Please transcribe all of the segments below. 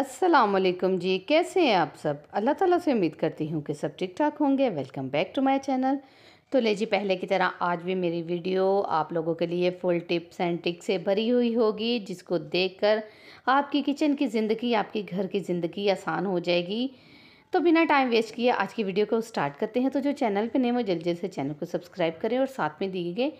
असलम जी कैसे हैं आप सब अल्लाह ताला से उम्मीद करती हूँ कि सब ठीक ठाक होंगे welcome back to my channel तो ले जी पहले की तरह आज भी मेरी वीडियो आप लोगों के लिए फुल टिप्स एंड टिक्स से भरी हुई होगी जिसको देखकर आपकी किचन की ज़िंदगी आपके घर की ज़िंदगी आसान हो जाएगी तो बिना टाइम वेस्ट किए आज की वीडियो को स्टार्ट करते हैं तो जो चैनल पर नहीं वो जल्दी से चैनल को सब्सक्राइब करें और साथ में दिए गए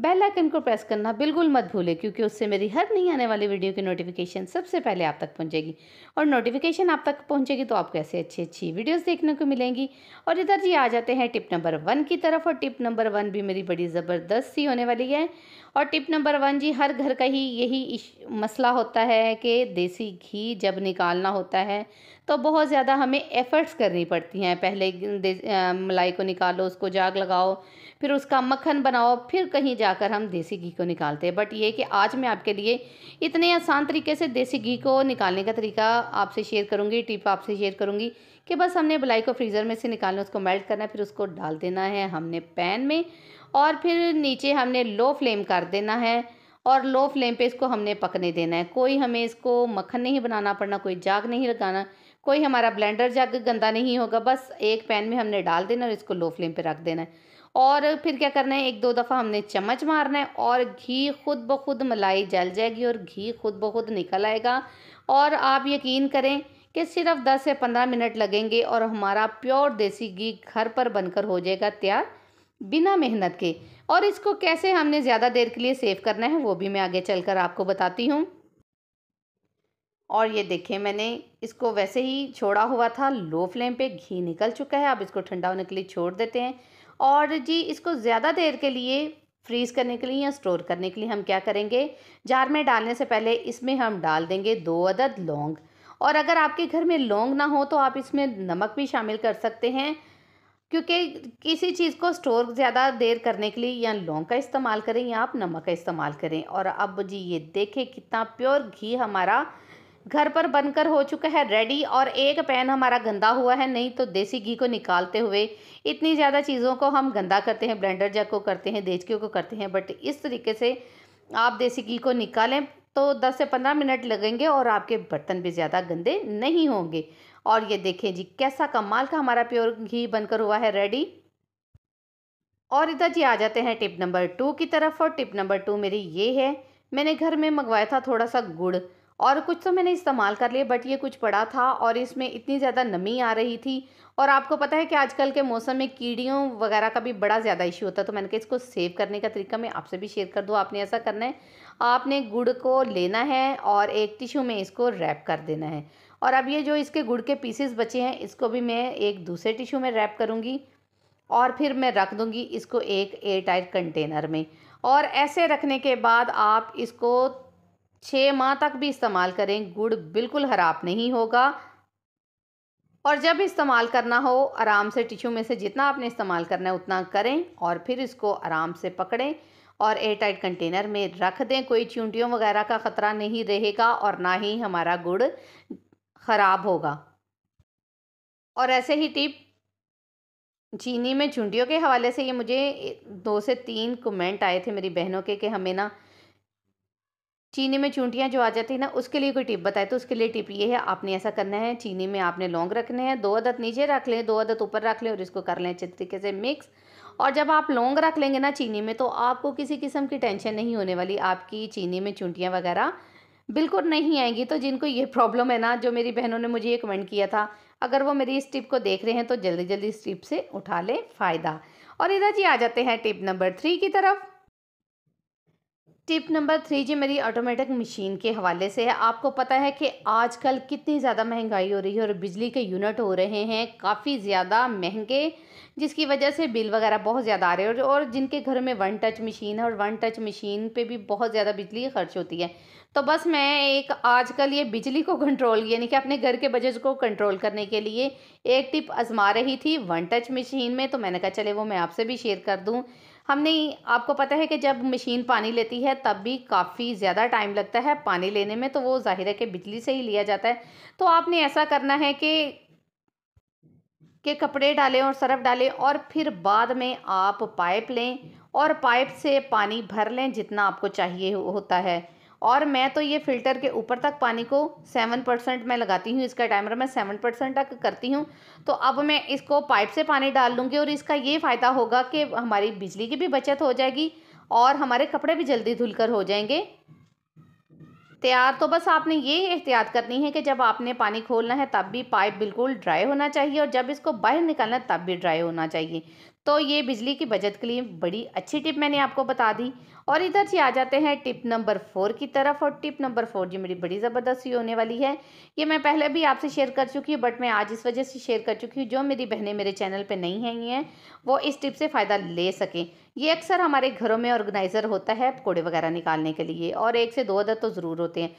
बेल आइकन को प्रेस करना बिल्कुल मत भूलें क्योंकि उससे मेरी हर नहीं आने वाली वीडियो की नोटिफिकेशन सबसे पहले आप तक पहुंचेगी और नोटिफिकेशन आप तक पहुंचेगी तो आपको ऐसे अच्छी अच्छी वीडियोस देखने को मिलेंगी और इधर जी आ जाते हैं टिप नंबर वन की तरफ और टिप नंबर वन भी मेरी बड़ी ज़बरदस्त सी होने वाली है और टिप नंबर वन जी हर घर का ही यही मसला होता है कि देसी घी जब निकालना होता है तो बहुत ज़्यादा हमें एफ़र्ट्स करनी पड़ती हैं पहले मलाई को निकालो उसको जाग लगाओ फिर उसका मक्खन बनाओ फिर कहीं जाकर हम देसी घी को निकालते हैं बट ये कि आज मैं आपके लिए इतने आसान तरीके से देसी घी को निकालने का तरीका आपसे शेयर करूँगी टिप आपसे शेयर करूँगी कि बस हमने मलाई को फ्रीज़र में से निकालना उसको मेल्ट करना है फिर उसको डाल देना है हमने पैन में और फिर नीचे हमने लो फ्लेम कर देना है और लो फ्लेम पे इसको हमने पकने देना है कोई हमें इसको मक्खन नहीं बनाना पड़ना कोई जाग नहीं लगाना कोई हमारा ब्लेंडर जग गंदा नहीं होगा बस एक पैन में हमने डाल देना और इसको लो फ्लेम पे रख देना है और फिर क्या करना है एक दो दफ़ा हमने चम्मच मारना है और घी खुद ब खुद मलाई जल जाएगी और घी खुद ब खुद निकल आएगा और आप यकीन करें कि सिर्फ 10 से 15 मिनट लगेंगे और हमारा प्योर देसी घी घर पर बनकर हो जाएगा तैयार बिना मेहनत के और इसको कैसे हमने ज़्यादा देर के लिए सेव करना है वो भी मैं आगे चलकर आपको बताती हूँ और ये देखिए मैंने इसको वैसे ही छोड़ा हुआ था लो फ्लेम पे घी निकल चुका है अब इसको ठंडा होने के लिए छोड़ देते हैं और जी इसको ज़्यादा देर के लिए फ्रीज़ करने के लिए या स्टोर करने के लिए हम क्या करेंगे जार में डालने से पहले इसमें हम डाल देंगे दो अदद लौंग और अगर आपके घर में लौंग ना हो तो आप इसमें नमक भी शामिल कर सकते हैं क्योंकि किसी चीज़ को स्टोर ज़्यादा देर करने के लिए या लौंग का इस्तेमाल करें या आप नमक का इस्तेमाल करें और अब जी ये देखें कितना प्योर घी हमारा घर पर बनकर हो चुका है रेडी और एक पैन हमारा गंदा हुआ है नहीं तो देसी घी को निकालते हुए इतनी ज़्यादा चीज़ों को हम गंदा करते हैं ब्लेंडर जग को करते हैं देचकियों को करते हैं बट इस तरीके से आप देसी घी को निकालें तो 10 से 15 मिनट लगेंगे और आपके बर्तन भी ज़्यादा गंदे नहीं होंगे और ये देखें जी कैसा कमाल का हमारा प्योर घी बनकर हुआ है रेडी और इधर जी आ जाते हैं टिप नंबर टू की तरफ और टिप नंबर टू मेरी ये है मैंने घर में मंगवाया था थोड़ा सा गुड़ और कुछ तो मैंने इस्तेमाल कर लिया बट ये कुछ पड़ा था और इसमें इतनी ज़्यादा नमी आ रही थी और आपको पता है कि आजकल के मौसम में कीड़ियों वगैरह का भी बड़ा ज़्यादा इशू होता है तो मैंने कहा इसको सेव करने का तरीका मैं आपसे भी शेयर कर दूँ आपने ऐसा करना है आपने गुड़ को लेना है और एक टिशू में इसको रैप कर देना है और अब ये जो इसके गुड़ के पीसेस बचे हैं इसको भी मैं एक दूसरे टिश्यू में रैप करूँगी और फिर मैं रख दूँगी इसको एक एयर टाइट कंटेनर में और ऐसे रखने के बाद आप इसको छः माह तक भी इस्तेमाल करें गुड़ बिल्कुल ख़राब नहीं होगा और जब इस्तेमाल करना हो आराम से टिश्यू में से जितना आपने इस्तेमाल करना है उतना करें और फिर इसको आराम से पकड़ें और एयर टाइट कंटेनर में रख दें कोई चूंटियों वगैरह का ख़तरा नहीं रहेगा और ना ही हमारा गुड़ ख़राब होगा और ऐसे ही टिप चीनी में चुंडियों के हवाले से ये मुझे दो से तीन कमेंट आए थे मेरी बहनों के कि हमें ना चीनी में चूंटियाँ जो आ जाती हैं ना उसके लिए कोई टिप बताए तो उसके लिए टिप ये है आपने ऐसा करना है चीनी में आपने लौंग रखने हैं दो अदद नीचे रख लें दो अदद ऊपर रख लें और इसको कर लें अच्छे तरीके से मिक्स और जब आप लौंग रख लेंगे ना चीनी में तो आपको किसी किस्म की टेंशन नहीं होने वाली आपकी चीनी में चूंटियाँ वगैरह बिल्कुल नहीं आएंगी तो जिनको ये प्रॉब्लम है ना जो मेरी बहनों ने मुझे ये कमेंट किया था अगर वो मेरी इस टिप को देख रहे हैं तो जल्दी जल्दी इस टिप से उठा लें फ़ायदा और इधर जी आ जाते हैं टिप नंबर थ्री की तरफ टिप नंबर थ्री जी मेरी ऑटोमेटिक मशीन के हवाले से है आपको पता है कि आजकल कितनी ज़्यादा महंगाई हो रही है और बिजली के यूनिट हो रहे हैं काफ़ी ज़्यादा महंगे जिसकी वजह से बिल वगैरह बहुत ज़्यादा आ रहे हैं और जिनके घर में वन टच मशीन है और वन टच मशीन पे भी बहुत ज़्यादा बिजली खर्च होती है तो बस मैं एक आजकल ये बिजली को कंट्रोल यानी कि अपने घर के बजट को कंट्रोल करने के लिए एक टिप आजमा रही थी वन टच मशीन में तो मैंने कहा चले वो मैं आपसे भी शेयर कर दूँ हमने आपको पता है कि जब मशीन पानी लेती है तब भी काफ़ी ज़्यादा टाइम लगता है पानी लेने में तो वो ज़ाहिर है कि बिजली से ही लिया जाता है तो आपने ऐसा करना है कि के कपड़े डालें और सरफ डालें और फिर बाद में आप पाइप लें और पाइप से पानी भर लें जितना आपको चाहिए होता है और मैं तो ये फ़िल्टर के ऊपर तक पानी को सेवन परसेंट मैं लगाती हूँ इसका टाइमर मैं सेवन परसेंट तक करती हूँ तो अब मैं इसको पाइप से पानी डाल लूँगी और इसका ये फ़ायदा होगा कि हमारी बिजली की भी बचत हो जाएगी और हमारे कपड़े भी जल्दी धुलकर हो जाएंगे तैयार तो बस आपने ये एहतियात करनी है कि जब आपने पानी खोलना है तब भी पाइप बिल्कुल ड्राई होना चाहिए और जब इसको बाहर निकालना है तब भी ड्राई होना चाहिए तो ये बिजली की बचत के लिए बड़ी अच्छी टिप मैंने आपको बता दी और इधर से आ जाते हैं टिप नंबर फोर की तरफ और टिप नंबर फोर जी मेरी बड़ी ज़बरदस्त ही होने वाली है ये मैं पहले भी आपसे शेयर कर चुकी हूँ बट मैं आज इस वजह से शेयर कर चुकी हूँ जो मेरी बहनें मेरे चैनल पर नहीं हैं ये वो इस टिप से फ़ायदा ले सकें ये अक्सर हमारे घरों में ऑर्गेनाइज़र होता है कोड़े वगैरह निकालने के लिए और एक से दो अदर तो ज़रूर होते हैं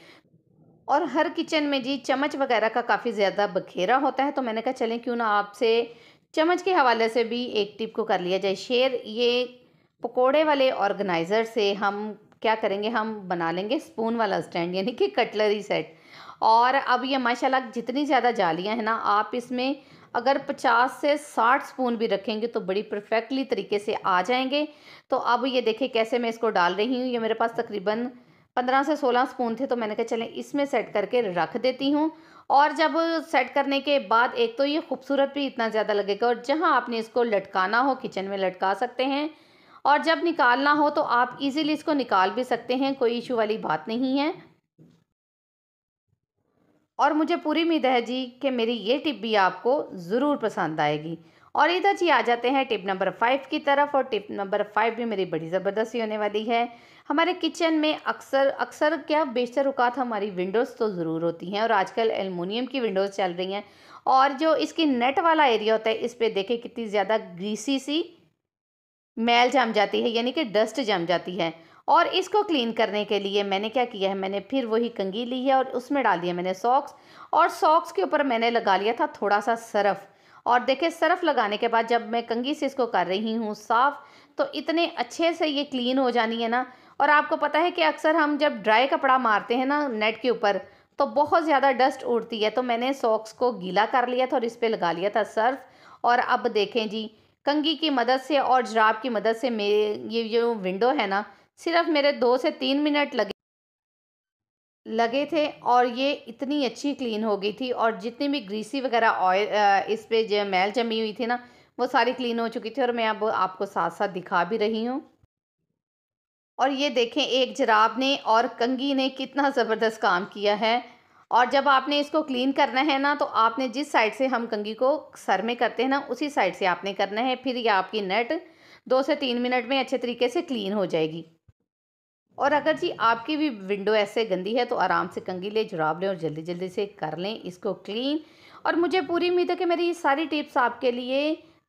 और हर किचन में जी चम्मच वगैरह का काफ़ी ज़्यादा बखेरा होता है तो मैंने कहा चलें क्यों ना आपसे चम्मच के हवाले से भी एक टिप को कर लिया जाए शेयर ये पकोड़े वाले ऑर्गेनाइज़र से हम क्या करेंगे हम बना लेंगे स्पून वाला स्टैंड यानी कि कटलरी सेट और अब ये माशाल्लाह जितनी ज़्यादा जालियां हैं ना आप इसमें अगर 50 से 60 स्पून भी रखेंगे तो बड़ी परफेक्टली तरीके से आ जाएंगे तो अब ये देखिए कैसे मैं इसको डाल रही हूँ ये मेरे पास तकरीबन पंद्रह से सोलह स्पून थे तो मैंने कहा चलें इसमें सेट करके रख देती हूँ और जब सेट करने के बाद एक तो ये खूबसूरत भी इतना ज़्यादा लगेगा और जहाँ आपने इसको लटकाना हो किचन में लटका सकते हैं और जब निकालना हो तो आप इजीली इसको निकाल भी सकते हैं कोई इशू वाली बात नहीं है और मुझे पूरी उम्मीद है जी कि मेरी ये टिप भी आपको ज़रूर पसंद आएगी और इधर जी आ जाते हैं टिप नंबर फाइव की तरफ और टिप नंबर फाइव भी मेरी बड़ी ज़बरदस्ती होने वाली है हमारे किचन में अक्सर अक्सर क्या बेशतर औकात हमारी विंडोज़ तो ज़रूर होती हैं और आजकल एलमोनियम की विंडोज़ चल रही हैं और जो इसकी नेट वाला एरिया होता है इस पर देखें कितनी ज़्यादा ग्रीसी सी मैल जम जाती है यानी कि डस्ट जम जाती है और इसको क्लीन करने के लिए मैंने क्या किया है मैंने फिर वही कंगी ली है और उसमें डाल दिया मैंने सॉक्स और सॉक्स के ऊपर मैंने लगा लिया था थोड़ा सा सरफ़ और देखें सर्फ लगाने के बाद जब मैं कंगी से इसको कर रही हूँ साफ़ तो इतने अच्छे से ये क्लीन हो जानी है ना और आपको पता है कि अक्सर हम जब ड्राई कपड़ा मारते हैं ना नेट के ऊपर तो बहुत ज़्यादा डस्ट उड़ती है तो मैंने सॉक्स को गीला कर लिया था और इस पर लगा लिया था सर्फ और अब देखें जी कंगी की मदद से और जराब की मदद से मेरे ये जो विंडो है ना सिर्फ मेरे दो से तीन मिनट लगे लगे थे और ये इतनी अच्छी क्लीन हो गई थी और जितनी भी ग्रीसी वगैरह ऑयल इस पर जो मैल जमी हुई थी ना वो सारी क्लीन हो चुकी थी और मैं अब आपको साथ साथ दिखा भी रही हूँ और ये देखें एक जराब ने और कंगी ने कितना ज़बरदस्त काम किया है और जब आपने इसको क्लीन करना है ना तो आपने जिस साइड से हम कंगी को सर में करते हैं ना उसी साइड से आपने करना है फिर ये आपकी नेट दो से तीन मिनट में अच्छे तरीके से क्लीन हो जाएगी और अगर जी आपकी भी विंडो ऐसे गंदी है तो आराम से कंगी ले जुराब लें और जल्दी जल्दी से कर लें इसको क्लीन और मुझे पूरी उम्मीद है कि मेरी ये सारी टिप्स आपके लिए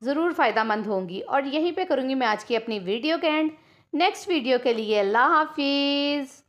ज़रूर फ़ायदा मंद होंगी और यहीं पे करूँगी मैं आज की अपनी वीडियो के एंड नेक्स्ट वीडियो के लिए अल्लाह हाफिज़